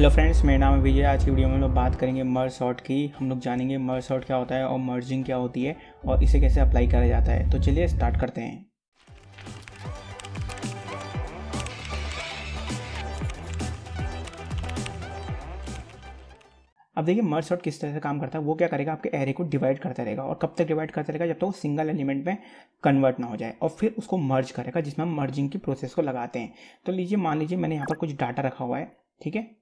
hello friends मेरा नाम है विजय आज की वीडियो में हम लोग बात करेंगे मर्ज सॉर्ट की हम लोग जानेंगे मर्ज सॉर्ट क्या होता है और मर्जिंग क्या होती है और इसे कैसे अप्लाई करा जाता है तो चलिए स्टार्ट करते हैं अब देखिए मर्ज सॉर्ट किस तरह से काम करता है वो क्या करेगा आपके एरे को डिवाइड करता रहेगा और कब तक डिवाइड करता रहेगा जब तक तो वो सिंगल एलिमेंट में कन्वर्ट ना हो जाए और फिर उसको मर्ज करेगा जिसमें हम मर्जिंग की प्रोसेस को लगाते हैं तो लीजिए मान लीजिए मैंने यहाँ पर कुछ डाटा रखा हुआ है ठीक है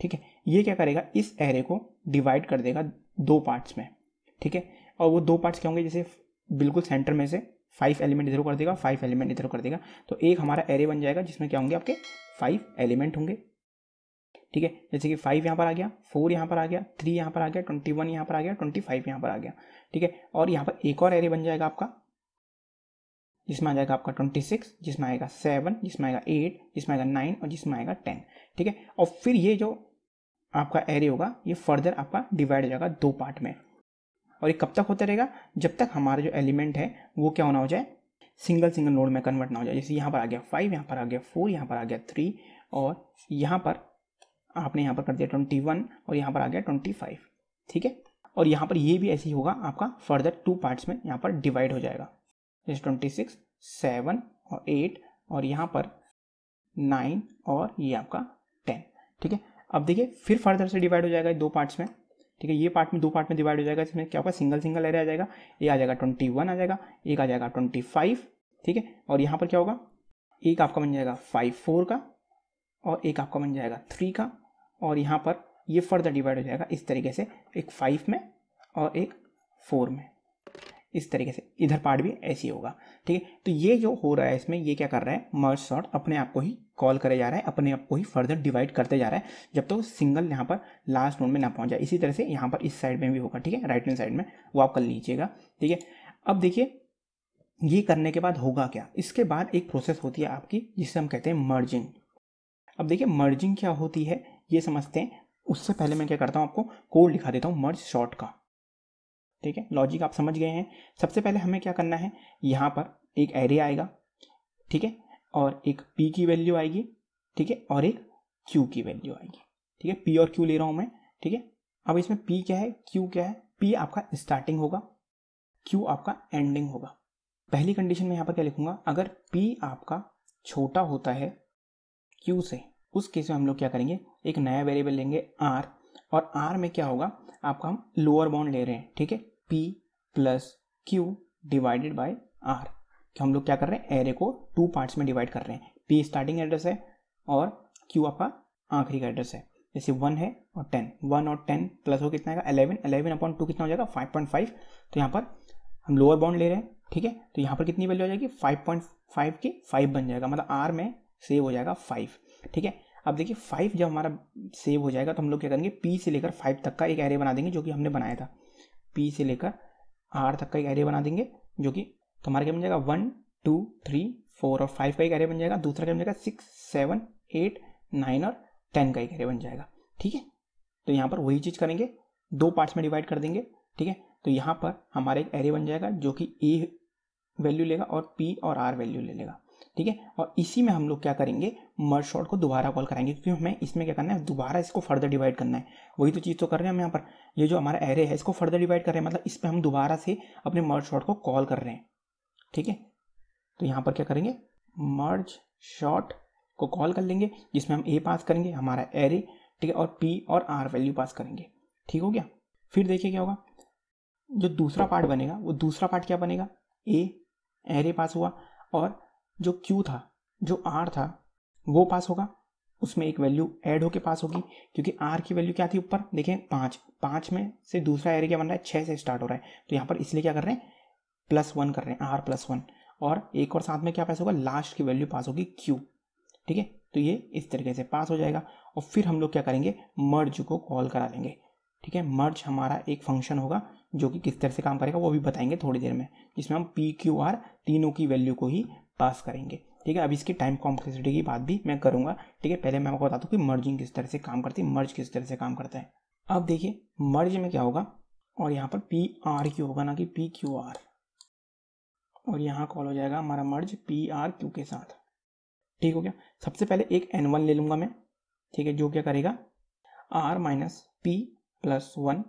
ठीक है ये क्या करेगा इस एरे को डिवाइड कर देगा दो पार्ट्स में ठीक है और वो दो पार्ट्स क्या होंगे जैसे बिल्कुल सेंटर में से फाइव एलिमेंट इधर कर देगा फाइव एलिमेंट इधर कर देगा तो एक हमारा एरे बन जाएगा जिसमें क्या होंगे आपके फाइव एलिमेंट होंगे ठीक है जैसे कि फाइव यहाँ पर आ गया फोर यहाँ पर आ गया थ्री यहाँ पर आ गया ट्वेंटी वन यहाँ पर आ गया ट्वेंटी फाइव यहाँ पर आ गया ठीक है और यहाँ पर एक और एरे बन जाएगा आपका जिसमें आ जाएगा आपका ट्वेंटी सिक्स जिसमें आएगा सेवन जिसमें आएगा एट जिसमें आएगा नाइन और जिसमें आएगा टेन ठीक है और फिर ये जो आपका एरे होगा ये फर्दर आपका डिवाइड हो जाएगा दो पार्ट में और ये कब तक होता रहेगा जब तक हमारा जो एलिमेंट है वो क्या होना हो जाए सिंगल सिंगल नोड में कन्वर्ट ना हो जाए जैसे यहाँ पर आ गया फाइव यहाँ पर आ गया फोर यहाँ पर आ गया थ्री और यहाँ पर आपने यहाँ पर कर दिया ट्वेंटी वन और यहाँ पर आ गया ट्वेंटी फाइव ठीक है और यहाँ पर ये भी ऐसे ही होगा आपका फर्दर टू पार्ट्स में यहाँ पर डिवाइड हो जाएगा ट्वेंटी सिक्स सेवन और एट और यहाँ पर नाइन और ये आपका टेन ठीक है अब देखिए फिर फर्दर से डिवाइड हो जाएगा दो पार्ट्स में ठीक है ये पार्ट में दो पार्ट में डिवाइड हो जाएगा इसमें क्या होगा सिंगल सिंगल एरिया आ जाएगा ये आ जाएगा ट्वेंटी वन आ जाएगा एक आ जाएगा ट्वेंटी फाइव ठीक है और यहाँ पर क्या होगा एक आपका बन जाएगा फाइव फोर का और एक आपका बन जाएगा थ्री का और यहाँ पर ये फर्दर डिवाइड हो जाएगा इस तरीके से एक फाइव में और एक फोर में इस तरीके से इधर पार्ट भी ऐसे होगा ठीक है तो ये जो हो रहा है इसमें ये क्या कर रहा है मर्ज शॉर्ट अपने आप को ही कॉल करे जा रहा है अपने आप को ही फर्दर डिवाइड करते जा रहा है जब तक तो सिंगल यहाँ पर लास्ट नोड में ना पहुँच जाए इसी तरह से यहाँ पर इस साइड में भी होगा ठीक है राइट हैंड साइड में वो आप कर लीजिएगा ठीक है अब देखिए ये करने के बाद होगा क्या इसके बाद एक प्रोसेस होती है आपकी जिसे हम कहते हैं मर्जिंग अब देखिए मर्जिंग क्या होती है ये समझते हैं उससे पहले मैं क्या करता हूँ आपको कोड लिखा देता हूँ मर्ज शॉर्ट का ठीक है लॉजिक आप समझ गए हैं सबसे पहले हमें क्या करना है यहाँ पर एक एरे आएगा ठीक है और एक पी की वैल्यू आएगी ठीक है और एक क्यू की वैल्यू आएगी ठीक है पी और क्यू ले रहा हूँ मैं ठीक है अब इसमें पी क्या है क्यू क्या है पी आपका स्टार्टिंग होगा क्यू आपका एंडिंग होगा पहली कंडीशन में यहाँ पर क्या लिखूंगा अगर पी आपका छोटा होता है क्यू से उस केस में हम लोग क्या करेंगे एक नया वेरिएबल लेंगे आर और आर में क्या होगा आपका हम लोअर बाउंड ले रहे हैं ठीक है P plus Q divided by R कि हम लोग क्या कर रहे हैं एरे को टू पार्ट्स में डिवाइड कर रहे हैं पी स्टार्टिंग एड्रेस है और क्यू आपका आखिरी का एड्रेस है जैसे वन है और टेन वन और टेन प्लस हो कितना आएगा अलेवन अलेवन अपॉन टू कितना हो जाएगा फाइव पॉइंट फाइव तो यहाँ पर हम लोअर बाउंड ले रहे हैं ठीक है तो यहाँ पर कितनी वैल्यू हो जाएगी फाइव पॉइंट फाइव की फाइव बन जाएगा मतलब आर में सेव हो जाएगा फाइव ठीक है अब देखिए फाइव जब हमारा सेव हो जाएगा तो हम लोग क्या करेंगे पी से लेकर फाइव तक का एक एरे बना देंगे जो कि हमने बनाया था पी से लेकर आर तक का एक एरिया बना देंगे जो कि तुम्हारा क्या बन जाएगा वन टू थ्री फोर और फाइव का एक एरिया बन जाएगा दूसरा क्या बन जाएगा सिक्स सेवन एट नाइन और टेन का एक एरिया बन जाएगा ठीक है तो यहाँ पर वही चीज़ करेंगे दो पार्ट्स में डिवाइड कर देंगे ठीक है तो यहाँ पर हमारा एक एरिया बन जाएगा जो कि ए e वैल्यू लेगा और पी और आर वैल्यू ले लेगा ठीक है और इसी में हम लोग क्या करेंगे मर्ज शॉर्ट को दोबारा कॉल कराएंगे क्योंकि हमें इसमें क्या करना है दोबारा इसको फर्दर डिवाइड करना है वही तो चीज़ तो कर रहे हैं हम यहाँ पर ये जो हमारा एरे है इसको फर्दर डिवाइड कर रहे हैं मतलब इस पर हम दोबारा से अपने मर्ज शॉर्ट को कॉल कर रहे हैं ठीक है तो यहाँ पर क्या करेंगे मर्ज शॉर्ट को कॉल कर लेंगे जिसमें हम ए पास करेंगे हमारा एरे ठीक है और पी और आर वैल्यू पास करेंगे ठीक हो गया फिर देखिए क्या होगा जो दूसरा पार्ट बनेगा वो दूसरा पार्ट क्या बनेगा ए एरे पास हुआ और जो क्यू था जो आर था वो पास होगा उसमें एक वैल्यू ऐड होके पास होगी क्योंकि आर की वैल्यू क्या थी ऊपर देखें पाँच पाँच में से दूसरा एरिया बन रहा है छः से स्टार्ट हो रहा है तो यहाँ पर इसलिए क्या कर रहे हैं प्लस वन कर रहे हैं आर प्लस वन और एक और साथ में क्या पास होगा लास्ट की वैल्यू पास होगी क्यू ठीक है तो ये इस तरीके से पास हो जाएगा और फिर हम लोग क्या करेंगे मर्ज को कॉल करा लेंगे ठीक है मर्ज हमारा एक फंक्शन होगा जो कि किस तरह से काम करेगा वो भी बताएंगे थोड़ी देर में जिसमें हम पी क्यू आर तीनों की वैल्यू को ही पास करेंगे ठीक है अब इसकी टाइम कॉम्प्लेक्सिटी की बात भी मैं करूँगा ठीक है पहले मैं आपको बता दूँ कि मर्जिंग किस तरह से काम करती है मर्ज किस तरह से काम करता है अब देखिए मर्ज में क्या होगा और यहाँ पर पी आर क्यू होगा ना कि पी क्यू आर और यहाँ कॉल हो जाएगा हमारा मर्ज पी आर क्यू के साथ ठीक हो गया सबसे पहले एक एन वन ले लूँगा मैं ठीक है जो क्या करेगा R minus P plus one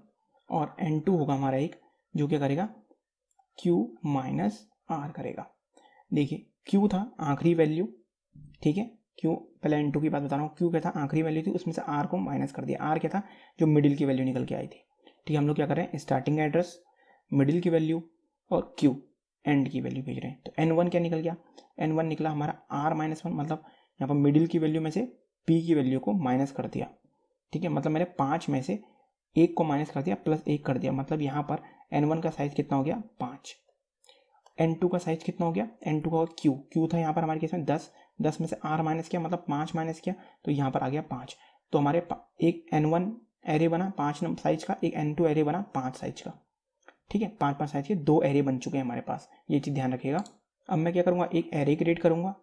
और एन टू होगा हमारा एक जो क्या करेगा क्यू माइनस आर करेगा देखिए क्यू था आखिरी वैल्यू ठीक है क्यू पहले एन टू की बात बता रहा हूँ क्यू क्या था आखिरी वैल्यू थी उसमें से आर को माइनस कर दिया आर क्या था जो मिडिल की वैल्यू निकल के आई थी ठीक है हम लोग क्या कर रहे हैं स्टार्टिंग एड्रेस मिडिल की वैल्यू और क्यू एंड की वैल्यू भेज रहे हैं तो एन वन क्या निकल गया एन वन निकला हमारा आर माइनस वन मतलब यहाँ पर मिडिल की वैल्यू में से पी की वैल्यू को माइनस कर दिया ठीक है मतलब मैंने पाँच में से एक को माइनस कर दिया प्लस एक कर दिया मतलब यहाँ पर एन वन का साइज़ कितना हो गया पाँच एन टू का साइज कितना हो गया एन टू का क्यू क्यू था यहाँ पर हमारे केस में दस दस में से आर माइनस किया मतलब पाँच माइनस किया तो यहाँ पर आ गया पाँच तो हमारे एक एन वन एरे बना पाँच नंबर साइज का एक एन टू एरे बना पाँच साइज का ठीक है पाँच पाँच साइज के दो एरे बन चुके हैं हमारे पास ये चीज़ ध्यान रखिएगा अब मैं क्या करूँगा एक एरे क्रिएट करूँगा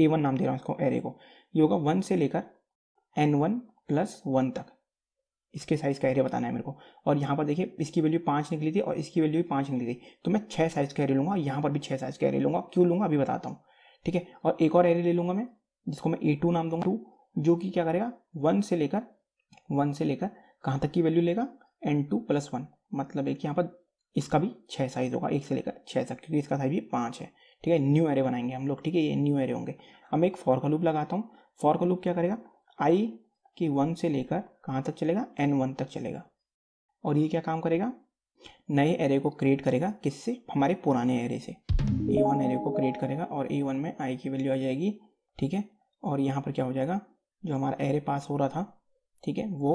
ए वन नाम दे रहा हूँ इसको एरे को ये होगा वन से लेकर एन वन प्लस वन तक इसके साइज़ का एरिया बताना है मेरे को और यहाँ पर देखिए इसकी वैल्यू पाँच निकली थी और इसकी वैल्यू भी पाँच निकली थी तो मैं छः साइज़ का एरिया लूँगा यहाँ पर भी छः साइज़ का एरिया लूँगा क्यों लूँगा अभी बताता हूँ ठीक है और एक और एरिया ले लूँगा मैं जिसको मैं ए टू नाम दूँगा टू जो कि क्या करेगा वन से लेकर वन से लेकर कहाँ तक की वैल्यू लेगा एन टू प्लस वन मतलब एक यहाँ पर इसका भी छः साइज़ होगा एक से लेकर छः तक क्योंकि इसका साइज भी पाँच है ठीक है न्यू एरे बनाएंगे हम लोग ठीक है ये न्यू एरे होंगे अब मैं एक फॉर का लूप लगाता हूँ फॉर का लूप क्या करेगा आई कि वन से लेकर कहाँ तक चलेगा एन वन तक चलेगा और ये क्या काम करेगा नए एरे को क्रिएट करेगा किससे हमारे पुराने एरे से ए वन एरे को क्रिएट करेगा और ए वन में आई की वैल्यू आ जाएगी ठीक है और यहाँ पर क्या हो जाएगा जो हमारा एरे पास हो रहा था ठीक है वो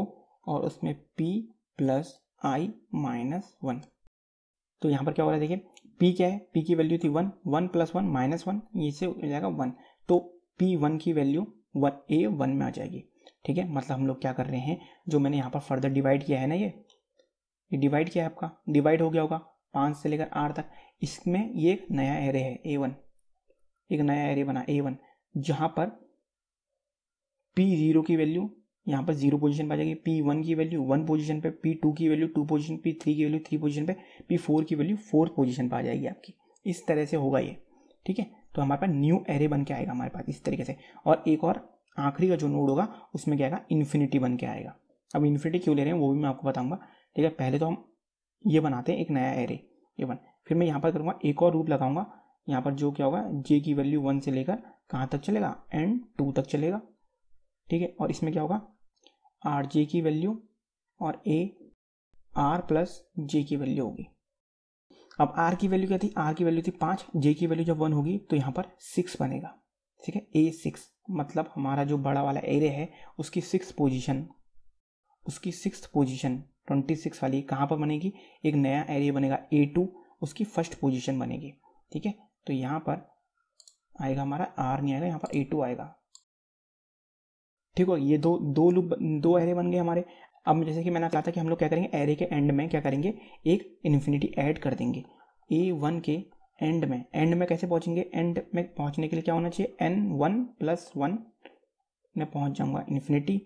और उसमें P plus I minus one तो यहाँ पर क्या हो रहा है देखिए पी क्या है पी की वैल्यू थी one one plus one minus one ये से हो जाएगा वन तो पी वन की वैल्यू वन ए वन में आ जाएगी ठीक है मतलब हम लोग क्या कर रहे हैं जो मैंने यहाँ पर फर्दर डिवाइड किया है ना ये ये डिवाइड किया है आपका डिवाइड हो गया होगा पाँच से लेकर आठ तक इसमें ये एक नया एरे है ए वन एक नया एरे बना ए वन जहाँ पर पी जीरो की वैल्यू यहाँ पर जीरो पोजीशन पर आ जाएगी पी वन की वैल्यू वन पोजीशन पे पी टू की value two position P three की वैल्यू थ्री पोजीशन पे पी फोर की वैल्यू फोर्थ पोजीशन पर आ जाएगी आपकी इस तरह से होगा ये ठीक है तो हमारे पास न्यू एरे बन के आएगा हमारे पास इस तरीके से और एक और आखिरी का जो नोड होगा उसमें क्या आएगा इन्फिनिटी बन के आएगा अब इन्फिनिटी क्यों ले रहे हैं वो भी मैं आपको बताऊंगा ठीक है पहले तो हम ये बनाते हैं एक नया एरे ये वन फिर मैं यहाँ पर करूँगा एक और रूप लगाऊंगा यहाँ पर जो क्या होगा जे की वैल्यू वन से लेकर कहाँ तक चलेगा एंड टू तक चलेगा ठीक है और इसमें क्या होगा आर जे की वैल्यू और ए आर प्लस जे की वैल्यू होगी अब आर की वैल्यू क्या थी आर की वैल्यू थी पाँच जे की वैल्यू जब वन होगी तो यहाँ पर सिक्स बनेगा ठीक है ए सिक्स मतलब हमारा जो बड़ा वाला एरिया है उसकी सिक्स पोजीशन उसकी सिक्स पोजीशन ट्वेंटी सिक्स वाली कहाँ पर बनेगी एक नया एरिया बनेगा ए टू उसकी फर्स्ट पोजीशन बनेगी ठीक है तो यहाँ पर आएगा हमारा आर नहीं आएगा यहाँ पर ए टू आएगा ठीक हो ये दो दो लूप दो एरे बन गए हमारे अब जैसे कि मैंने कहा था कि हम लोग क्या करेंगे एरे के एंड में क्या करेंगे एक इन्फिनिटी ऐड कर देंगे ए वन के एंड में एंड में कैसे पहुंचेंगे एंड में पहुंचने के लिए क्या होना चाहिए एन वन प्लस वन में पहुंच जाऊंगा इन्फिनिटी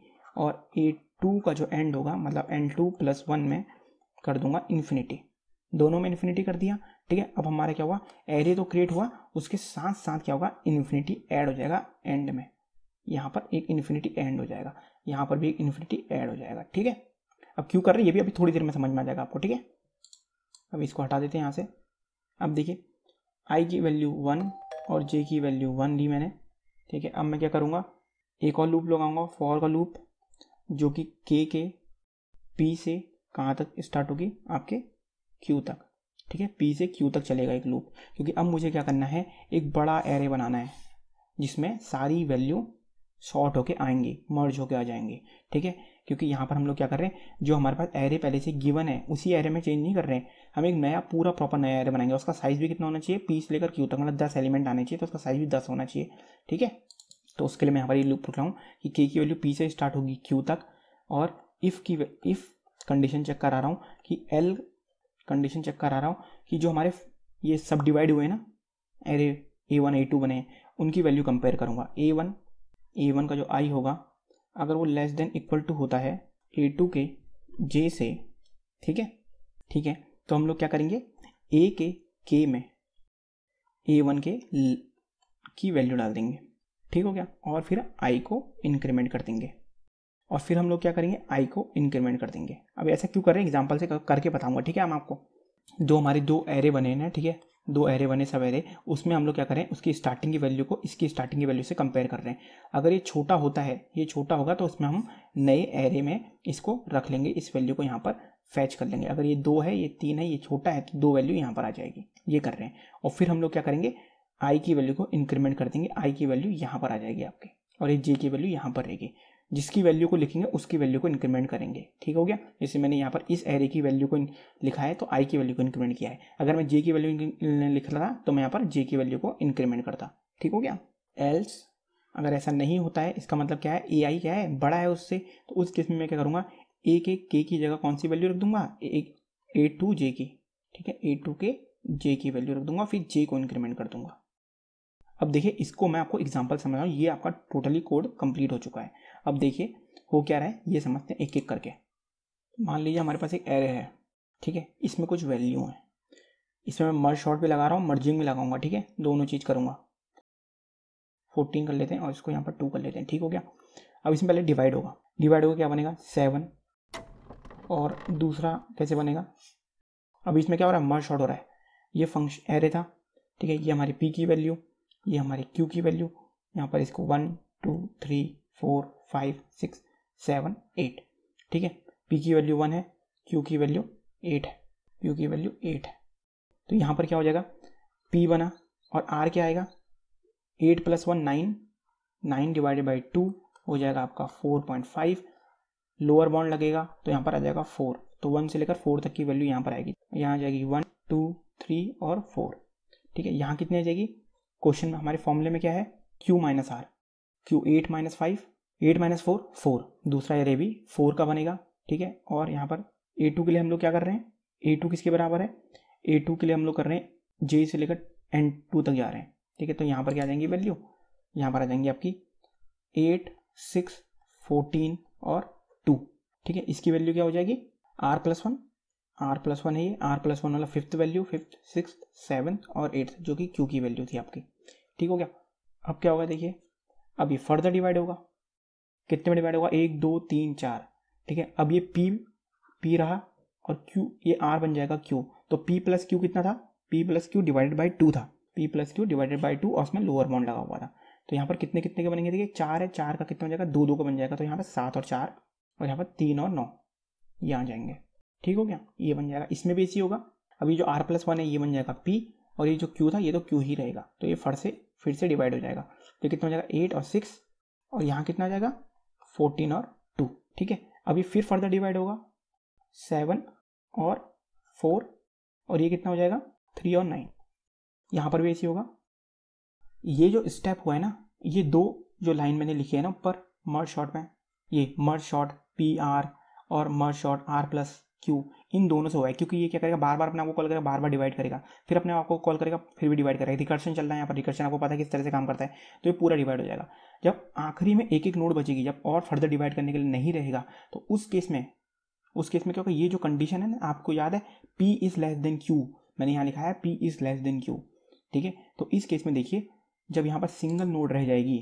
और ए टू का जो एंड होगा मतलब एन टू प्लस वन में कर दूंगा इन्फिनिटी दोनों में इन्फिनिटी कर दिया ठीक है अब हमारा क्या हुआ एरे तो क्रिएट हुआ उसके साथ साथ क्या होगा इन्फिनिटी ऐड हो जाएगा एंड में यहाँ पर एक इन्फिनिटी एंड हो जाएगा यहाँ पर भी एक इन्फिनिटी ऐड हो जाएगा ठीक है अब क्यों कर रहे हैं ये भी अभी थोड़ी देर में समझ में आ जाएगा आपको ठीक है अब इसको हटा देते हैं यहाँ से अब देखिए आई की वैल्यू वन और जे की वैल्यू वन ली मैंने ठीक है अब मैं क्या करूँगा एक और लूप लगाऊंगा फॉर का लूप जो कि के के पी से कहाँ तक स्टार्ट होगी आपके क्यू तक ठीक है पी से क्यू तक चलेगा एक लूप क्योंकि अब मुझे क्या करना है एक बड़ा एरे बनाना है जिसमें सारी वैल्यू शॉर्ट होके आएंगी मर्ज होके आ जाएंगी ठीक है क्योंकि यहाँ पर हम लोग क्या कर रहे हैं जो हमारे पास एरे पहले से गिवन है उसी एरे में चेंज नहीं कर रहे हैं हम एक नया पूरा प्रॉपर नया एरे बनाएंगे उसका साइज़ भी कितना होना चाहिए पीस लेकर क्यू तक मतलब दस एलिमेंट आने चाहिए तो उसका साइज़ भी दस होना चाहिए ठीक है तो उसके लिए मैं यहाँ पर ये लूप रहा हूँ कि के की वैल्यू पी से स्टार्ट होगी क्यू तक और इफ़ की इफ़ कंडीशन चेक करा रहा हूँ कि एल कंडीशन चेक करा रहा हूँ कि जो हमारे ये सब डिवाइड हुए ना array A one A two बने उनकी वैल्यू कंपेयर करूँगा ए वन ए वन का जो आई होगा अगर वो लेस देन इक्वल टू होता है ए टू के जे से ठीक है ठीक है तो हम लोग क्या करेंगे ए के के में ए वन के की वैल्यू डाल देंगे ठीक हो गया और फिर आई को इंक्रीमेंट कर देंगे और फिर हम लोग क्या करेंगे आई को इंक्रीमेंट कर देंगे अब ऐसा क्यों कर रहे हैं एग्जाम्पल से करके बताऊंगा ठीक है हम आपको दो हमारे दो एरे बने हैं ठीक है दो एरे बने सब एरे उसमें हम लोग क्या करें उसकी स्टार्टिंग की वैल्यू को इसकी स्टार्टिंग की वैल्यू से कंपेयर कर रहे हैं अगर ये छोटा होता है ये छोटा होगा तो उसमें हम नए एरे में इसको रख लेंगे इस वैल्यू को यहाँ पर फैच कर लेंगे अगर ये दो है ये तीन है ये छोटा है तो दो वैल्यू यहाँ पर आ जाएगी ये कर रहे हैं और फिर हम लोग क्या करेंगे आई की वैल्यू को इंक्रीमेंट कर देंगे आई की वैल्यू यहाँ पर आ जाएगी आपके और ये जे की वैल्यू यहाँ पर रहेगी जिसकी वैल्यू को लिखेंगे उसकी वैल्यू को इंक्रीमेंट करेंगे ठीक हो गया जैसे मैंने यहाँ पर इस एरे की वैल्यू को लिखा है तो आई की वैल्यू को इंक्रीमेंट किया है अगर मैं जे की वैल्यू लिख रहा था तो मैं यहाँ पर जे की वैल्यू को इंक्रीमेंट करता ठीक हो गया एल्स अगर ऐसा नहीं होता है इसका मतलब क्या है ए आई क्या है बड़ा है उससे तो उस केस में मैं क्या करूँगा ए के के की जगह कौन सी वैल्यू रख दूंगा ए टू जे की ठीक है ए टू के जे की वैल्यू रख दूंगा फिर जे को इंक्रीमेंट कर दूंगा अब देखिए इसको मैं आपको एग्जाम्पल समझ ये आपका टोटली कोड कंप्लीट हो चुका है अब देखिए हो क्या रहा है ये समझते हैं एक एक करके मान लीजिए हमारे पास एक एरे है ठीक है इसमें कुछ वैल्यू है इसमें मैं मर्ज शॉर्ट भी लगा रहा हूँ मर्जिंग भी लगाऊंगा ठीक है दोनों चीज़ करूँगा फोर्टीन कर लेते हैं और इसको यहाँ पर टू कर लेते हैं ठीक हो गया अब इसमें पहले डिवाइड होगा डिवाइड होगा क्या बनेगा सेवन और दूसरा कैसे बनेगा अब इसमें क्या हो रहा है मर्ज शॉर्ट हो रहा है ये फंक्शन एरे था ठीक है ये हमारी पी की वैल्यू ये हमारी क्यू की वैल्यू यहाँ पर इसको one two three four five six seven eight ठीक है पी की वैल्यू वन है क्यू की वैल्यू एट है क्यू की वैल्यू एट है तो यहाँ पर क्या हो जाएगा पी बना और आर क्या आएगा eight plus one nine nine divided by two हो जाएगा आपका four point five lower bound लगेगा तो यहाँ पर आ जाएगा फोर तो वन से लेकर फोर तक की वैल्यू यहाँ पर आएगी यहाँ आ जाएगी वन टू थ्री और फोर ठीक है यहाँ कितनी आ जाएगी क्वेश्चन में हमारे फॉर्मूले में क्या है Q minus R Q eight minus five eight minus four four दूसरा एरे भी फोर का बनेगा ठीक है और यहाँ पर ए टू के लिए हम लोग क्या कर रहे हैं ए टू किसके बराबर है ए टू के लिए हम लोग कर रहे हैं जे से लेकर एन टू तक जा रहे हैं ठीक है तो यहाँ पर क्या आ जाएंगी वैल्यू यहाँ पर आ जाएंगी आपकी एट सिक्स फोर्टीन और टू ठीक है इसकी वैल्यू क्या हो जाएगी R plus one R plus one है ये आर प्लस वन वाला fifth value fifth six seventh और एट्थ जो कि क्यू की वैल्यू थी आपकी ठीक हो गया अब क्या होगा देखिए अब ये फर्दर डिवाइड होगा कितने में डिवाइड होगा एक दो तीन चार ठीक है अब ये पी पी रहा और क्यू ये आर बन जाएगा क्यू तो पी प्लस क्यू कितना था P plus Q divided by two था P plus Q divided by two और उसमें लोअर बाउंड लगा हुआ था तो यहाँ पर कितने कितने के बनेंगे देखिए चार है चार का कितना हो जाएगा दो दो का बन जाएगा तो यहाँ पर सात और चार और यहाँ पर तीन और नौ ये आ जाएंगे ठीक हो गया ये बन जाएगा इसमें भी इसी होगा अभी जो आर प्लस वन है ये बन जाएगा पी और ये जो क्यू था ये तो क्यू ही रहेगा तो ये फट से फिर से डिवाइड हो जाएगा तो कितना हो जाएगा एट और सिक्स और यहाँ कितना जाएगा फोर्टीन और टू ठीक है अब ये फिर फर्दर डिवाइड होगा सेवन और फोर और ये कितना हो जाएगा थ्री और नाइन यहाँ पर भी ऐसी होगा ये जो स्टेप हुआ है ना ये दो जो लाइन मैंने लिखी है ना ऊपर मर्ज शॉर्ट में ये मर्ज शॉर्ट पी आर और merge sort R plus Q इन दोनों से हुआ है क्योंकि ये क्या करेगा बार बार अपने आपको कॉल करेगा बार बार डिवाइड करेगा फिर अपने आपको कॉल करेगा फिर भी डिवाइड करेगा रिकर्शन चल रहा है यहाँ पर रिकर्शन आपको पता है किस तरह से काम करता है तो ये पूरा डिवाइड हो जाएगा जब आखिरी में एक एक नोड बचेगी जब और फर्दर डिवाइड करने के लिए नहीं रहेगा तो उस केस में उस केस में क्या होगा ये जो कंडीशन है ना आपको याद है P is less than Q मैंने यहाँ लिखा है P is less than Q ठीक है तो इस केस में देखिए जब यहाँ पर सिंगल नोड रह जाएगी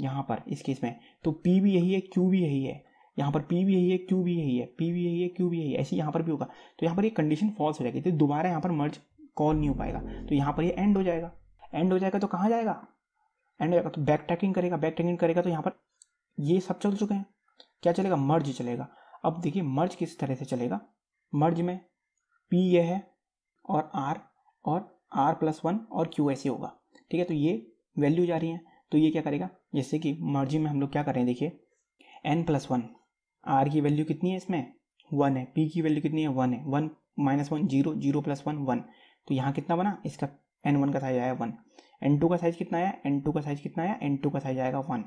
यहाँ पर इस केस में तो पी भी यही है क्यू भी यही है यहाँ पर पी भी यही है क्यू भी यही है पी भी यही है क्यू भी यही है ऐसे यहाँ पर भी होगा तो यहाँ पर ये कंडीशन फॉल्स हो जाएगी तो दोबारा यहाँ पर मर्ज कॉल नहीं हो पाएगा तो यहाँ पर ये एंड हो जाएगा एंड हो जाएगा तो कहाँ जाएगा एंड हो जाएगा तो बैक ट्रैकिंग करेगा बैक ट्रैकिंग करेगा तो यहाँ पर ये सब चल चुके हैं क्या चलेगा मर्ज चलेगा अब देखिए मर्ज किस तरह से चलेगा मर्ज में पी ये है और आर और आर प्लस वन और क्यू ऐसे होगा ठीक है तो ये वैल्यू जा रही है तो ये क्या करेगा जैसे कि मर्जी में हम लोग क्या कर रहे हैं देखिए एन प्लस वन आर की वैल्यू कितनी है इसमें वन है पी की वैल्यू कितनी है वन है one minus one zero zero plus one one तो यहाँ कितना बना इसका एन वन का साइज आया वन एन टू का साइज कितना आया एन टू का साइज कितना आया एन टू का साइज आएगा वन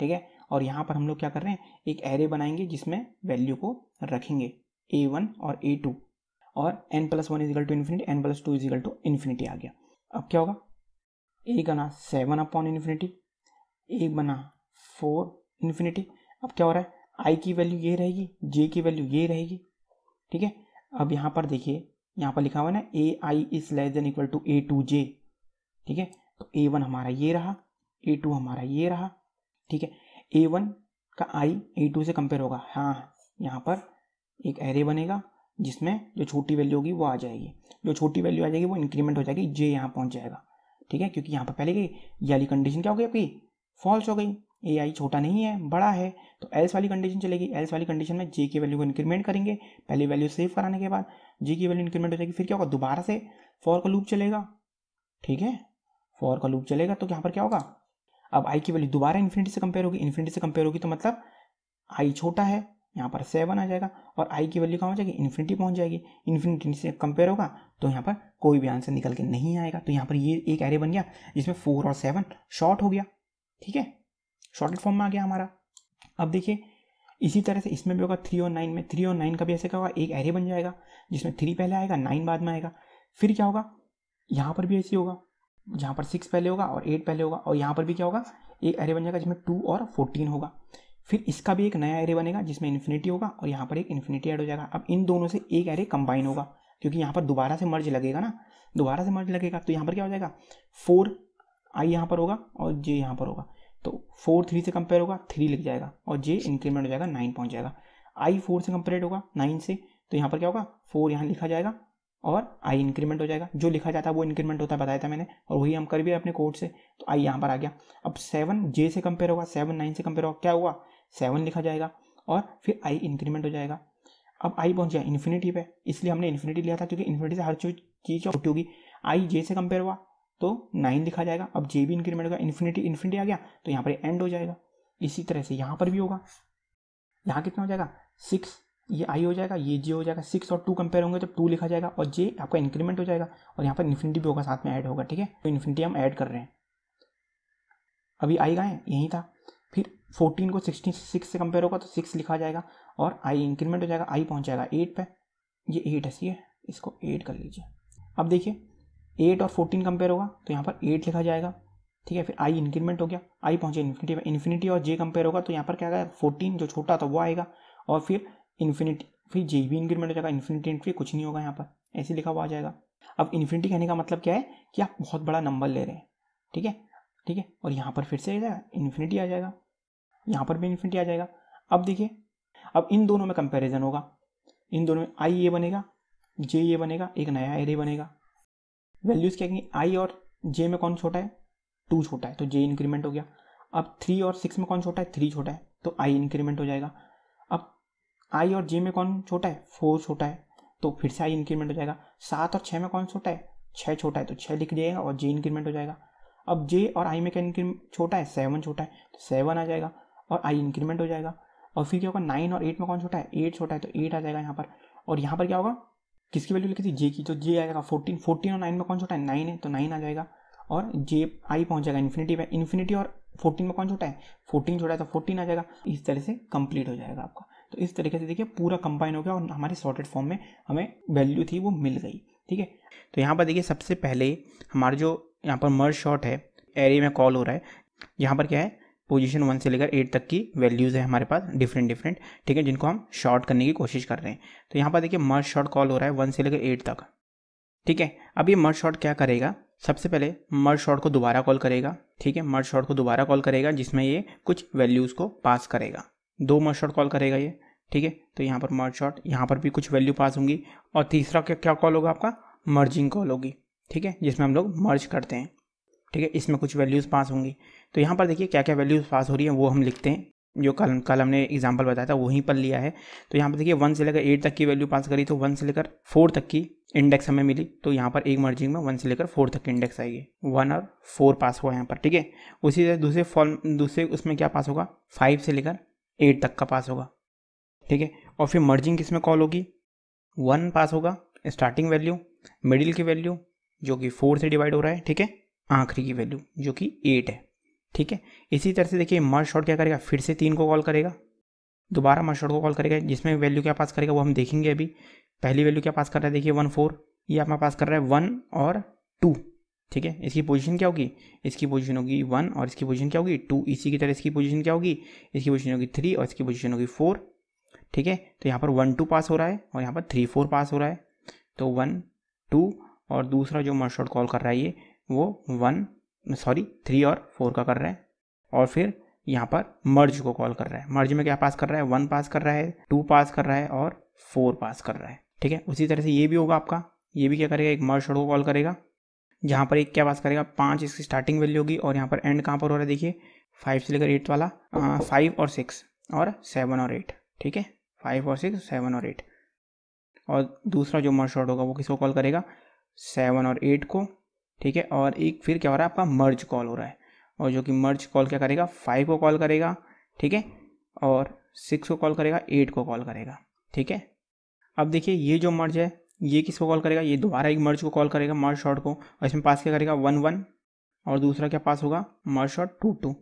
ठीक है और यहाँ पर हम लोग क्या कर रहे हैं एक एरे बनाएंगे जिसमें वैल्यू को रखेंगे ए वन और ए टू और n plus one is equal to infinity n plus two is equal to infinity आ गया अब क्या होगा ए बना सेवन अपॉन इन्फिनिटी ए बना फोर इन्फिनिटी अब क्या हो रहा है आई की वैल्यू ये रहेगी जे की वैल्यू ये रहेगी ठीक है अब यहाँ पर देखिए यहाँ पर लिखा हुआ ना A I is less than equal to A to J ठीक है तो ए वन हमारा ये रहा ए टू हमारा ये रहा ठीक है ए वन का आई ए टू से कंपेयर होगा हाँ यहाँ पर एक एरे बनेगा जिसमें जो छोटी वैल्यू होगी वो आ जाएगी जो छोटी वैल्यू आ जाएगी वो इंक्रीमेंट हो जाएगी जे यहाँ पहुँच जाएगा ठीक है क्योंकि यहाँ पर पहले गई ये कंडीशन क्या हो गई आपकी फॉल्स हो गई ए आई छोटा नहीं है बड़ा है तो एल्स वाली कंडीशन चलेगी एल्स वाली कंडीशन में जे की वैल्यू को इंक्रीमेंट करेंगे पहले वैल्यू सेव कराने के बाद जे की वैल्यू इंक्रीमेंट हो जाएगी फिर क्या होगा दोबारा से फॉर का लूप चलेगा ठीक है फॉर का लूप चलेगा तो यहाँ पर क्या होगा अब आई की वैल्यू दोबारा इन्फिनिटी से कंपेयर होगी इन्फिनिटी से कंपेयर होगी तो मतलब आई छोटा है यहाँ पर सेवन आ जाएगा और आई की वैल्यू कहाँ हो जाएगी इन्फिनिटी पहुँच जाएगी इन्फिनिटी से कंपेयर होगा तो यहाँ पर कोई भी आंसर निकल के नहीं आएगा तो यहाँ पर ये एक एरे बन गया जिसमें फोर और सेवन शॉर्ट हो गया ठीक है शॉर्टेड फॉर्म में आ गया हमारा अब देखिए इसी तरह से इसमें भी होगा थ्री और नाइन में थ्री और नाइन का भी ऐसे क्या होगा एक एरे बन जाएगा जिसमें थ्री पहले आएगा नाइन बाद में आएगा फिर क्या होगा यहाँ पर भी ऐसे होगा यहाँ पर सिक्स पहले होगा और एट पहले होगा और यहाँ पर भी क्या होगा एक एरे बन जाएगा जिसमें टू और फोर्टीन होगा फिर इसका भी एक नया एरे बनेगा जिसमें इन्फिनिटी होगा और यहाँ पर एक इन्फिनिटी ऐड हो जाएगा अब इन दोनों से एक एरे कंबाइन होगा क्योंकि यहाँ पर दोबारा से मर्ज लगेगा ना दोबारा से मर्ज लगेगा तो यहाँ पर क्या हो जाएगा फोर आई यहाँ पर होगा और जे यहाँ पर होगा तो फोर थ्री से कंपेयर होगा थ्री लिख जाएगा और जे इंक्रीमेंट हो जाएगा नाइन पहुंच जाएगा आई फोर से कंपेयर होगा नाइन से तो यहाँ पर क्या होगा फोर यहाँ लिखा जाएगा और आई इंक्रीमेंट हो जाएगा जो लिखा जाता है वो इंक्रीमेंट होता है बताया था मैंने और वही हम कर भी अपने कोर्ट से तो आई यहाँ पर आ गया अब सेवन जे से कंपेयर होगा सेवन नाइन से कंपेयर होगा क्या हुआ सेवन लिखा जाएगा और फिर आई इंक्रीमेंट हो जाएगा अब आई पहुंच गया इन्फिनिटी पे इसलिए हमने इन्फिनिटी लिया था क्योंकि इन्फिनिटी से हर चीज़ चीज़ उठी होगी आई जे से कंपेयर हुआ तो नाइन लिखा जाएगा अब जे भी इंक्रीमेंट होगा इन्फिनिटी इन्फिनिटी आ गया तो यहाँ पर एंड हो जाएगा इसी तरह से यहाँ पर भी होगा यहाँ कितना हो जाएगा सिक्स ये आई हो जाएगा ये जे हो जाएगा सिक्स और टू कंपेयर होंगे तो टू लिखा जाएगा और जे आपका इंक्रीमेंट हो जाएगा और यहाँ पर इन्फिनिटी भी होगा साथ में ऐड होगा ठीक है तो इन्फिनिटी हम ऐड कर रहे हैं अभी आई गए यहीं था फिर फोर्टीन को सिक्सटीन सिक्स से कंपेयर होगा तो सिक्स लिखा जाएगा और आई इंक्रीमेंट हो जाएगा आई पहुँच जाएगा एट पर ये एट है सी है इसको एड कर लीजिए अब देखिए एट और फोर्टीन कंपेयर होगा तो यहाँ पर एट लिखा जाएगा ठीक है फिर आई इंक्रीमेंट हो गया आई पहुंचे इन्फिनिटी में इन्फिनिटी और जे कंपेयर होगा तो यहाँ पर क्या आएगा फोर्टीन जो छोटा था वो आएगा और फिर इन्फिनिटी फिर जे भी इंक्रीमेंट हो जाएगा इन्फिनिटी इंट्री कुछ नहीं होगा यहाँ पर ऐसे लिखा हुआ आ जाएगा अब इन्फिनिटी कहने का मतलब क्या है कि आप बहुत बड़ा नंबर ले रहे हैं ठीक है ठीक है और यहाँ पर फिर से इन्फिनिटी आ जाएगा यहाँ पर भी इन्फिनिटी आ जाएगा अब देखिए अब इन दोनों में कंपेरिजन होगा इन दोनों में आई ये बनेगा जे ये बनेगा एक नया एरे बनेगा वैल्यूज क्या कहेंगे आई और जे में कौन छोटा है टू छोटा है तो जे इंक्रीमेंट हो गया अब थ्री और सिक्स में कौन छोटा है थ्री छोटा है तो आई इंक्रीमेंट हो जाएगा अब आई और जे में कौन छोटा है फोर छोटा है तो फिर से आई इंक्रीमेंट हो जाएगा सात और छः में कौन छोटा है छः छोटा है तो छः लिख जाएगा और जे इंक्रीमेंट हो जाएगा अब जे और आई में क्या इंक्रीमेंट छोटा है सेवन छोटा है तो सेवन आ जाएगा और आई इंक्रीमेंट हो जाएगा और फिर क्या होगा नाइन और एट में कौन छोटा है एट छोटा है तो एट आ जाएगा यहाँ पर और यहाँ पर क्या होगा किसकी वैल्यू लिखी थी जे की तो जे आएगा फोर्टीन तो फोर्टीन और नाइन में कौन छोटा है नाइन है तो नाइन आ जाएगा और जे आई पहुंच जाएगा इन्फिनिटी में इन्फिनिटी और फोर्टीन में कौन छोटा है फोर्टीन छोटा है तो फोर्टीन आ जाएगा इस तरह से कंप्लीट हो जाएगा आपका तो इस तरीके से देखिए पूरा कंबाइन हो गया और हमारी सॉर्टेड फॉर्म में हमें वैल्यू थी वो मिल गई ठीक है तो यहाँ पर देखिए सबसे पहले हमारा जो यहाँ पर मर्ज शॉर्ट है एरे में कॉल हो रहा है यहाँ पर क्या है पोजीशन वन से लेकर एट तक की वैल्यूज़ है हमारे पास डिफरेंट डिफरेंट ठीक है जिनको हम शॉर्ट करने की कोशिश कर रहे हैं तो यहाँ पर देखिए मर्ज शॉर्ट कॉल हो रहा है वन से लेकर एट तक ठीक है अब ये मर्ज शॉर्ट क्या करेगा सबसे पहले मर्ज शॉर्ट को दोबारा कॉल करेगा ठीक है मर्ज शॉर्ट को दोबारा कॉल करेगा जिसमें ये कुछ वैल्यूज़ को पास करेगा दो मर्ज शॉर्ट कॉल करेगा ये ठीक है तो यहाँ पर मर्ज शॉर्ट यहाँ पर भी कुछ वैल्यू पास होंगी और तीसरा क्या क्या कॉल होगा आपका मर्जिंग कॉल होगी ठीक है जिसमें हम लोग मर्ज करते हैं ठीक है इसमें कुछ वैल्यूज़ पास होंगी तो यहाँ पर देखिए क्या क्या वैल्यूज पास हो रही है वो हम लिखते हैं जो कल कल हमने एग्जाम्पल बताया था वहीं पर लिया है तो यहाँ पर देखिए वन से लेकर एट तक की वैल्यू पास करी तो वन से लेकर फोर तक की इंडेक्स हमें मिली तो यहाँ पर एक मर्जिंग में वन से लेकर फोर तक की इंडेक्स आएगी वन और फोर पास हुआ यहाँ पर ठीक है उसी तरह दूसरे फॉर्म दूसरे उसमें क्या पास होगा फाइव से लेकर एट तक का पास होगा ठीक है और फिर मर्जिंग किस में कॉल होगी वन पास होगा स्टार्टिंग वैल्यू मिडिल की वैल्यू जो कि फोर से डिवाइड हो रहा है ठीक है आखिरी की वैल्यू जो कि एट है ठीक है इसी तरह से देखिए मर्ज शॉर्ट क्या करेगा फिर से तीन को कॉल करेगा दोबारा मर्ज शॉर्ट को कॉल करेगा जिसमें वैल्यू क्या पास करेगा वो हम देखेंगे अभी पहली वैल्यू क्या पास कर रहा है देखिए वन फोर ये आपका पास कर रहा है वन और टू ठीक है इसकी पोजीशन क्या होगी इसकी पोजीशन होगी वन और इसकी पोजीशन क्या होगी टू इसी की तरह इसकी पोजीशन क्या होगी इसकी पोजीशन होगी थ्री और इसकी पोजीशन होगी फोर ठीक है तो यहाँ पर वन टू पास हो रहा है और यहाँ पर थ्री फोर पास हो रहा है तो वन टू और दूसरा जो मर्ज शॉर्ट कॉल कर रहा है ये वो वन सॉरी थ्री और फोर का कर रहा है और फिर यहाँ पर मर्ज को कॉल कर रहा है मर्ज में क्या पास कर रहा है वन पास कर रहा है टू पास कर रहा है और फोर पास कर रहा है ठीक है उसी तरह से ये भी होगा आपका ये भी क्या करेगा एक मर्ज को कॉल करेगा जहाँ पर एक क्या पास करेगा पाँच इसकी स्टार्टिंग वैल्यू होगी और यहाँ पर एंड कहाँ पर हो रहा है देखिए फाइव से लेकर एट वाला फाइव हाँ, और सिक्स और सेवन और एट ठीक है फाइव और सिक्स सेवन और एट और दूसरा जो मर्ज होगा वो किसको कॉल करेगा सेवन और एट को ठीक है और एक फिर क्या हो रहा है आपका मर्ज कॉल हो रहा है और जो कि मर्ज कॉल क्या करेगा फाइव को कॉल करेगा ठीक है और सिक्स को कॉल करेगा एट को कॉल करेगा ठीक है अब देखिए ये जो मर्ज है ये किसको कॉल करेगा ये दोबारा एक मर्ज को कॉल करेगा मर्ज शॉट को और इसमें पास क्या करेगा वन वन और दूसरा क्या पास होगा मर्ज शॉट टू टू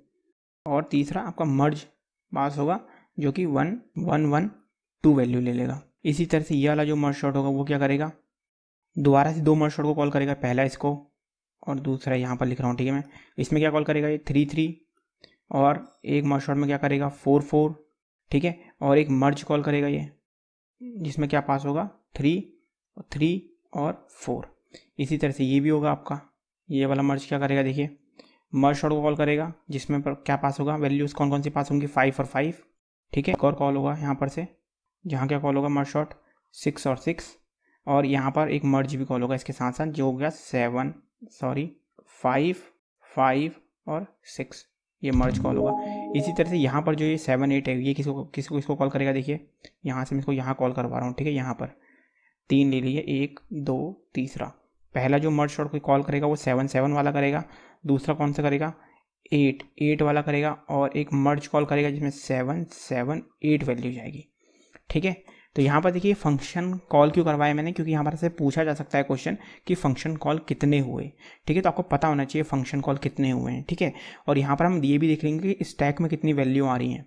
और तीसरा आपका मर्ज पास होगा जो कि one one one two value ले लेगा इसी तरह से ये वाला जो मर्ज शॉट होगा वो क्या करेगा दोबारा से दो मर्ज शॉर्ट को कॉल करेगा पहला इसको और दूसरा यहाँ पर लिख रहा हूँ ठीक है मैं इसमें क्या कॉल करेगा ये थ्री थ्री और एक मर्ज शॉर्ट में क्या करेगा फोर फोर ठीक है और एक मर्ज कॉल करेगा ये जिसमें क्या पास होगा थ्री थ्री और फोर इसी तरह से ये भी होगा आपका ये वाला मर्ज क्या करेगा देखिए मर्ज शॉर्ट को कॉल करेगा जिसमें पर क्या पास होगा वैल्यूज़ कौन कौन सी पास होंगी फाइव और फाइव ठीक है और कॉल होगा यहाँ पर से जहाँ क्या कॉल होगा मर्ज शॉर्ट सिक्स और सिक्स और यहाँ पर एक मर्ज भी कॉल होगा इसके साथ साथ जो हो गया सेवन सॉरी फाइव फाइव और सिक्स ये मर्ज कॉल होगा इसी तरह से यहाँ पर जो ये सेवन एट है ये किसको किसको इसको कॉल करेगा देखिए यहाँ से मैं इसको यहाँ कॉल करवा रहा हूँ ठीक है यहाँ पर तीन ले लिए एक दो तीसरा पहला जो मर्ज शॉट कोई कॉल करेगा वो सेवन सेवन वाला करेगा दूसरा कौन सा करेगा एट एट वाला करेगा और एक मर्ज कॉल करेगा जिसमें सेवन सेवन एट वैल्यू जाएगी ठीक है तो यहाँ पर देखिए फंक्शन कॉल क्यों करवाया मैंने क्योंकि यहाँ पर से पूछा जा सकता है क्वेश्चन कि फंक्शन कॉल कितने हुए ठीक है तो आपको पता होना चाहिए फंक्शन कॉल कितने हुए हैं ठीक है और यहाँ पर हम ये भी देख लेंगे कि स्टैक में कितनी वैल्यू आ रही है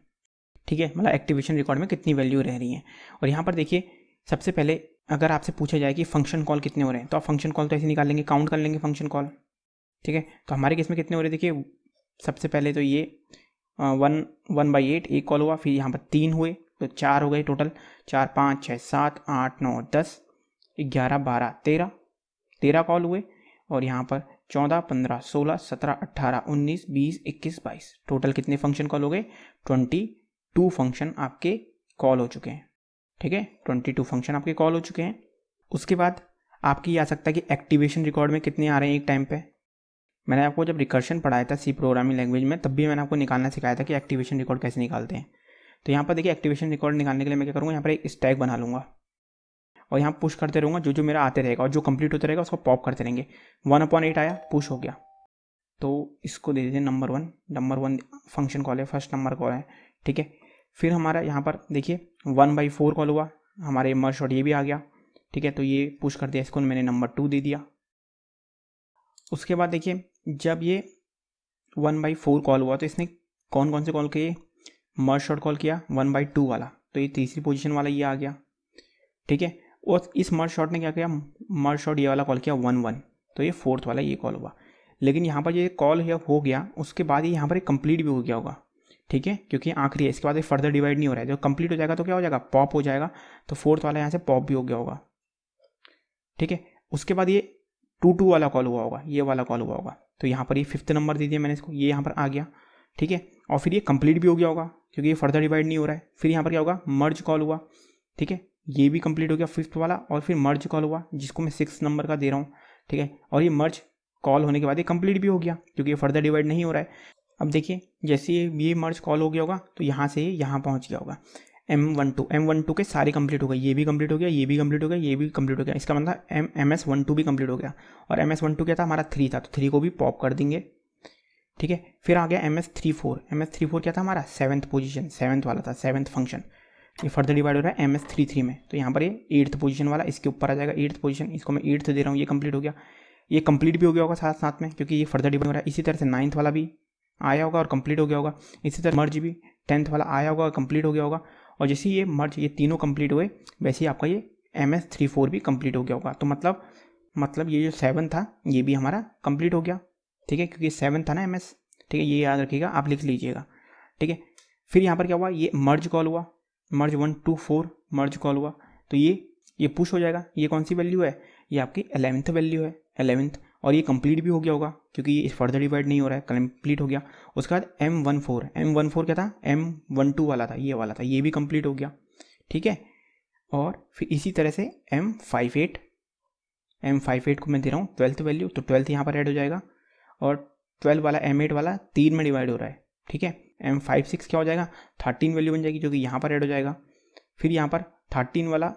ठीक है मतलब एक्टिवेशन रिकॉर्ड में कितनी वैल्यू रह रही है और यहाँ पर देखिए सबसे पहले अगर आपसे पूछा जाए कि फंक्शन कॉल कितने हो रहे हैं तो आप फंक्शन कॉल तो ऐसे निकाल लेंगे काउंट कर लेंगे फंक्शन कॉल ठीक है तो हमारे केस में कितने हो रहे देखिए सबसे पहले तो ये वन वन बाई एट एक कॉल हुआ फिर यहाँ पर तीन हुए तो चार हो गए टोटल चार पाँच छः सात आठ नौ दस ग्यारह बारह तेरह तेरह कॉल हुए और यहाँ पर चौदह पंद्रह सोलह सत्रह अट्ठारह उन्नीस बीस इक्कीस बाईस टोटल कितने फंक्शन कॉल हो गए ट्वेंटी टू फंक्शन आपके कॉल हो चुके हैं ठीक है ट्वेंटी टू फंक्शन आपके कॉल हो चुके हैं उसके बाद आपकी आ सकता है कि एक्टिवेशन रिकॉर्ड में कितने आ रहे हैं एक टाइम पे मैंने आपको जब रिकर्शन पढ़ाया था सी प्रोग्रामिंग लैंग्वेज में तब भी मैंने आपको निकालना सिखाया था कि एक्टिवेशन रिकॉर्ड कैसे निकालते हैं तो यहाँ पर देखिए एक्टिवेशन रिकॉर्ड निकालने के लिए मैं क्या करूँगा यहाँ पर एक स्टैक बना लूँगा और यहाँ पुश करते रहूँगा जो जो मेरा आते रहेगा और जो कंप्लीट होता रहेगा उसको पॉप करते रहेंगे वन अपॉन एट आया पुश हो गया तो इसको दे देते number one number one function call है फर्स्ट नंबर कॉल है ठीक है फिर हमारा यहाँ पर देखिए वन बाई फोर कॉल हुआ हमारे मर्श और ये भी आ गया ठीक है तो ये पुश कर दिया इसको मैंने नंबर टू दे दिया उसके बाद देखिए जब ये वन बाई फोर कॉल हुआ तो इसने कौन कौन से कॉल किए मर्ज शॉर्ट कॉल किया वन बाई टू वाला तो ये तीसरी पोजीशन वाला ये आ गया ठीक है और इस मर्ज शॉर्ट ने क्या किया मर्ज शॉर्ट ये वाला कॉल किया वन वन तो ये फोर्थ वाला ये कॉल हुआ लेकिन यहाँ पर ये कॉल हो गया उसके बाद ये यहाँ पर कंप्लीट भी हो गया होगा ठीक है क्योंकि आखिरी है इसके बाद ये फर्दर डिवाइड नहीं हो रहा है जब कंप्लीट हो जाएगा तो क्या हो जाएगा पॉप हो जाएगा तो फोर्थ वाला यहाँ से पॉप भी हो गया होगा ठीक है उसके बाद ये टू टू वाला कॉल हुआ होगा ये वाला कॉल हुआ होगा तो यहाँ पर ये फिफ्थ नंबर दे दिया मैंने इसको ये यहाँ पर आ गया ठीक है और फिर ये कंप्लीट भी हो गया होगा क्योंकि ये फर्दर डिवाइड नहीं हो रहा है फिर यहाँ पर क्या होगा मर्ज कॉल हुआ ठीक है ये भी कंप्लीट हो गया फिफ्थ वाला और फिर मर्ज कॉल हुआ जिसको मैं सिक्स नंबर का दे रहा हूँ ठीक है और ये मर्ज कॉल होने के बाद ये कंप्लीट भी हो गया क्योंकि ये फर्दर डिवाइड नहीं हो रहा है अब देखिए जैसे ये मर्ज कॉल हो गया होगा तो यहाँ से यहाँ पहुँच गया होगा M one two M one two के सारे कंप्लीट हो गए ये भी कंप्लीट हो गया ये भी कंप्लीट हो गया ये भी कंप्लीट हो गया इसका मतलब M M S one two भी कंप्लीट हो गया और एम एस वन टू क्या था हमारा थ्री था तो थ्री को भी पॉप कर देंगे ठीक है फिर आ गया M S three four M S three four क्या था हमारा सेवन्थ पोजीशन सेवन्थ वाला था सेवन्थ फंक्शन ये फर्दर डिवाइड हो रहा है एम एस थ्री थ्री में तो यहाँ पर ये एट्थ पोजीशन वाला इसके ऊपर आ जाएगा एट्थ पोजीशन इसको मैं एट्थ दे रहा हूँ ये कम्प्लीट हो गया ये कम्प्लीट भी हो गया होगा साथ साथ में क्योंकि ये फर्दर डिवाइड हो रहा है इसी तरह से नाइन्थ वाला भी आया होगा और कंप्लीट हो गया होगा इसी तरह मर्ज भी टेंथ वाला आया होगा और कंप्लीट हो गया होगा और जैसे ये मर्ज ये तीनों कम्प्लीट हुए वैसे ही आपका ये एम एस थ्री फोर भी कंप्लीट हो गया होगा तो मतलब मतलब ये जो सेवन था ये भी हमारा कम्प्लीट हो गया ठीक है क्योंकि सेवन था ना एम एस ठीक है ये याद रखिएगा आप लिख लीजिएगा ठीक है फिर यहाँ पर क्या हुआ ये मर्ज कॉल हुआ merge one two four merge call हुआ तो ये ये पुश हो जाएगा ये कौन सी वैल्यू है ये आपकी एलेवंथ वैल्यू है एलेवंथ और ये कंप्लीट भी हो गया होगा क्योंकि ये फर्दर डिवाइड नहीं हो रहा है कंप्लीट हो गया उसके बाद M one four M one four क्या था एम वन टू वाला था ये वाला था ये भी कंप्लीट हो गया ठीक है और फिर इसी तरह से M five eight M five eight को मैं दे रहा हूँ ट्वेल्थ वैल्यू तो ट्वेल्थ यहाँ पर ऐड हो जाएगा और ट्वेल्व वाला एम एट वाला तीन में डिवाइड हो रहा है ठीक है एम फाइव सिक्स क्या हो जाएगा थर्टीन वैल्यू बन जाएगी जो कि यहाँ पर ऐड हो जाएगा फिर यहाँ पर थर्टीन वाला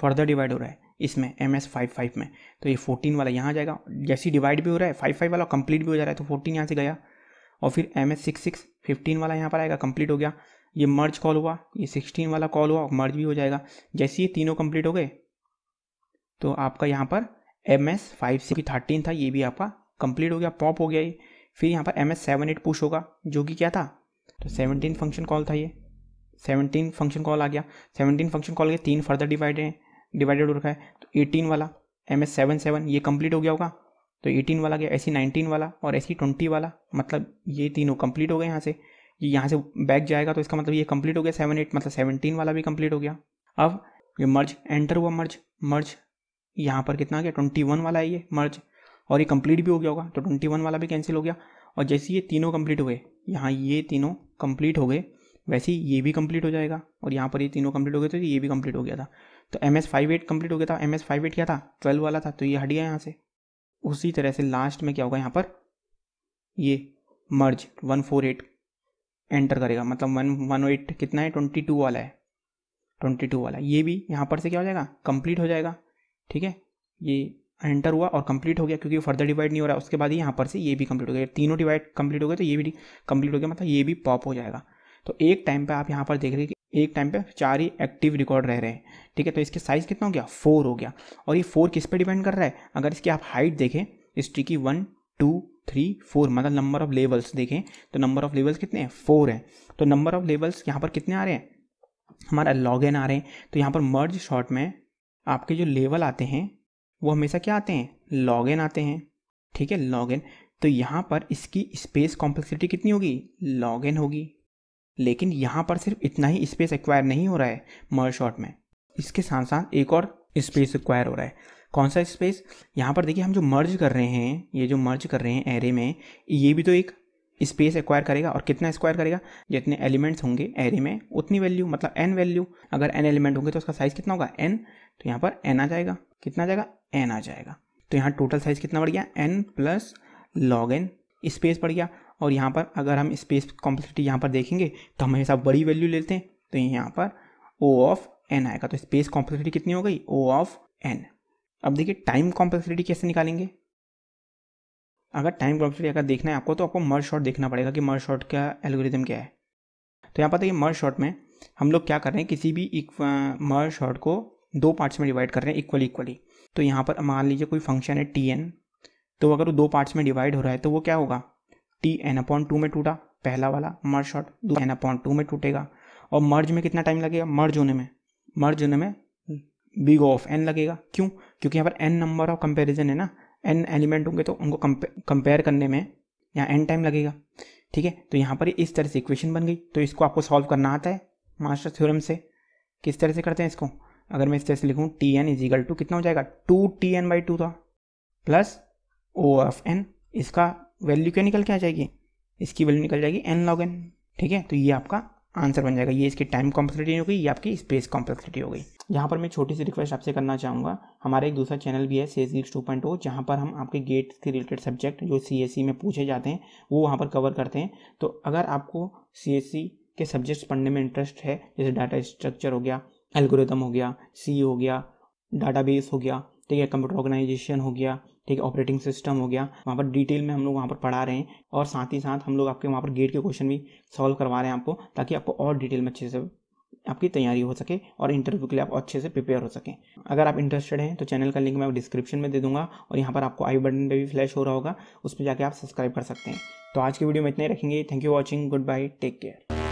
फर्दर डिवाइड हो रहा है इसमें एम एस फाइव फाइव में तो ये फोर्टीन वाला यहाँ जाएगा जैसे डिवाइड भी हो रहा है फाइव फाइव वाला कंप्लीट भी हो जा रहा है तो फोर्टीन यहाँ से गया और फिर M S six six fifteen वाला यहाँ पर आएगा कंप्लीट हो गया ये मर्ज कॉल हुआ ये सिक्सटीन वाला कॉल हुआ मर्ज भी हो जाएगा जैसे ये तीनों कंप्लीट हो गए तो आपका यहाँ पर M S five six thirteen था ये भी आपका कंप्लीट हो गया पॉप हो गया ये फिर यहाँ पर M S seven eight push होगा जो कि क्या था तो सेवनटीन फंक्शन कॉल था ये सेवनटीन फंक्शन कॉल आ गया सेवनटीन फंक्शन कॉल के तीन फर्दर डिवाइड हैं डिवाइडेड हो रखा है तो एटीन वाला एम एस सेवन सेवन ये कंप्लीट हो गया होगा तो एटीन वाला गया ऐसी नाइनटीन वाला और ऐसी ट्वेंटी वाला मतलब ये तीनों कंप्लीट हो गए यहाँ से ये यहाँ से बैक जाएगा तो इसका मतलब ये कंप्लीट हो गया सेवन एट मतलब सेवनटीन वाला भी कंप्लीट हो गया अब ये मर्ज एंटर हुआ मर्ज मर्ज यहाँ पर कितना गया ट्वेंटी वन वाला है ये मर्ज और ये कंप्लीट भी हो गया होगा तो ट्वेंटी वन वाला भी कैंसिल हो गया और जैसे ये तीनों कंप्लीट हो गए यहाँ ये तीनों कंप्लीट हो गए वैसे ही ये भी कंप्लीट हो जाएगा और यहाँ पर ये तीनों कंप्लीट हो गए तो ये भी कंप्लीट हो गया था तो M S five eight complete हो गया था एम एस फाइव एट क्या था ट्वेल्व वाला था तो ये हट गया यहाँ से उसी तरह से लास्ट में क्या होगा यहाँ पर ये merge one four eight enter करेगा मतलब वन वन एट कितना है ट्वेंटी टू वाला है ट्वेंटी टू वाला ये भी यहाँ पर से क्या हो जाएगा कंप्लीट हो जाएगा ठीक है ये एंटर हुआ और कंप्लीट हो गया क्योंकि फर्दर डिवाइड नहीं हो रहा उसके बाद ही यहाँ पर से ये भी कंप्लीट हो गया तीनों डिवाइड कंप्लीट हो गए तो ये भी कंप्लीट हो गया मतलब ये भी पॉप हो जाएगा तो एक टाइम पे आप यहाँ पर देख रहे हैं कि एक टाइम पे चार ही एक्टिव रिकॉर्ड रह रहे हैं ठीक है तो इसके साइज़ कितना हो गया फोर हो गया और ये फोर किस पे डिपेंड कर रहा है अगर इसकी आप हाइट देखें इस की वन टू थ्री फोर मतलब नंबर ऑफ लेवल्स देखें तो नंबर ऑफ लेवल्स कितने हैं फोर हैं तो नंबर ऑफ लेवल्स यहाँ पर कितने आ रहे हैं हमारा लॉग इन आ रहे हैं तो यहाँ पर मर्ज शॉर्ट में आपके जो लेवल आते हैं वो हमेशा क्या आते हैं लॉगिन आते हैं ठीक है लॉगिन तो यहाँ पर इसकी स्पेस कॉम्प्लेक्सिटी कितनी होगी लॉगिन होगी लेकिन यहाँ पर सिर्फ इतना ही स्पेस एक्वायर नहीं हो रहा है मर शॉट में इसके साथ साथ एक और स्पेस एक्वायर हो रहा है कौन सा स्पेस यहाँ पर देखिए हम जो मर्ज कर रहे हैं ये जो मर्ज कर रहे हैं एरे में ये भी तो एक स्पेस एक्वायर करेगा और कितना स्क्वायर करेगा जितने एलिमेंट्स होंगे एरे में उतनी वैल्यू मतलब एन वैल्यू अगर एन एलिमेंट होंगे तो उसका साइज कितना होगा एन तो यहाँ पर एन आ जाएगा कितना आ जाएगा एन आ जाएगा तो यहाँ टोटल साइज कितना बढ़ गया n plus log n space बढ़ गया और यहाँ पर अगर हम स्पेस कॉम्प्लेक्सिटी यहाँ पर देखेंगे तो हम हमेशा बड़ी वैल्यू लेते हैं तो यहाँ पर ओ ऑफ एन आएगा तो स्पेस कॉम्प्लेक्सिटी कितनी हो गई ओ ऑफ एन अब देखिए टाइम कॉम्प्लेक्सिटी कैसे निकालेंगे अगर टाइम क्लॉक अगर देखना है आपको तो आपको मर शॉट देखना पड़ेगा कि मर शॉट का एल्गोरिदम क्या है तो यहाँ पता है मर शॉट में हम लोग क्या कर रहे हैं किसी भी मर शॉट को दो पार्ट्स में डिवाइड कर रहे हैं इक्वली इक्वली तो यहाँ पर मान लीजिए कोई फंक्शन है टी एन तो अगर वो दो पार्ट्स में डिवाइड हो रहा है तो वो क्या होगा टी एन अपॉन टू में टूटा पहला वाला मर शॉट दो एन अपॉन टू में टूटेगा और मर्ज में कितना टाइम लगेगा मर्ज होने में मर्ज होने में बिग ऑफ एन लगेगा क्यों क्योंकि यहाँ पर एन नंबर ऑफ कंपेरिजन है ना एन एलिमेंट होंगे तो उनको कंपेयर करने में यहाँ एन टाइम लगेगा ठीक है तो यहाँ पर इस तरह से इक्वेशन बन गई तो इसको आपको सॉल्व करना आता है मास्टर थ्योरम से किस तरह से करते हैं इसको अगर मैं इस तरह से लिखूँ टी एन इजिकल टू कितना हो जाएगा two T n by two था प्लस ओ एफ एन इसका वैल्यू क्या निकल के आ जाएगी इसकी वैल्यू निकल जाएगी एन लॉग एन ठीक है तो ये आपका आंसर बन जाएगा ये इसकी टाइम कॉम्प्लेक्सिटी हो गई ये आपकी स्पेस कॉम्प्लेक्सिटी हो गई यहाँ पर मैं छोटी सी रिक्वेस्ट आपसे करना चाहूँगा हमारा एक दूसरा चैनल भी है S geeks two point O जहाँ पर हम आपके गेट के रिलेटेड सब्जेक्ट जो सी एस सी में पूछे जाते हैं वो वहाँ पर कवर करते हैं तो अगर आपको सी एस सी के सब्जेक्ट्स पढ़ने में इंटरेस्ट है जैसे डाटा स्ट्रक्चर हो गया एल्गोरिदम हो गया सी e हो गया डाटा बेस हो गया ठीक है कंप्यूटर ऑर्गेनाइजेशन हो गया ठीक है ऑपरेटिंग सिस्टम हो गया वहाँ पर डिटेल में हम लोग वहाँ पर पढ़ा रहे हैं और साथ ही साथ हम लोग आपके वहाँ पर गेट के क्वेश्चन भी सॉल्व करवा रहे हैं आपको ताकि आपको और डिटेल में अच्छे से आपकी तैयारी हो सके और इंटरव्यू के लिए आप अच्छे से प्रिपेयर हो सकें अगर आप इंटरेस्टेड हैं तो चैनल का लिंक मैं डिस्क्रिप्शन में दे दूंगा और यहाँ पर आपको आई बटन पर भी फ्लैश हो रहा होगा उस पर जाके आप सब्सक्राइब कर सकते हैं तो आज की वीडियो में इतने रखेंगे thank you watching goodbye take care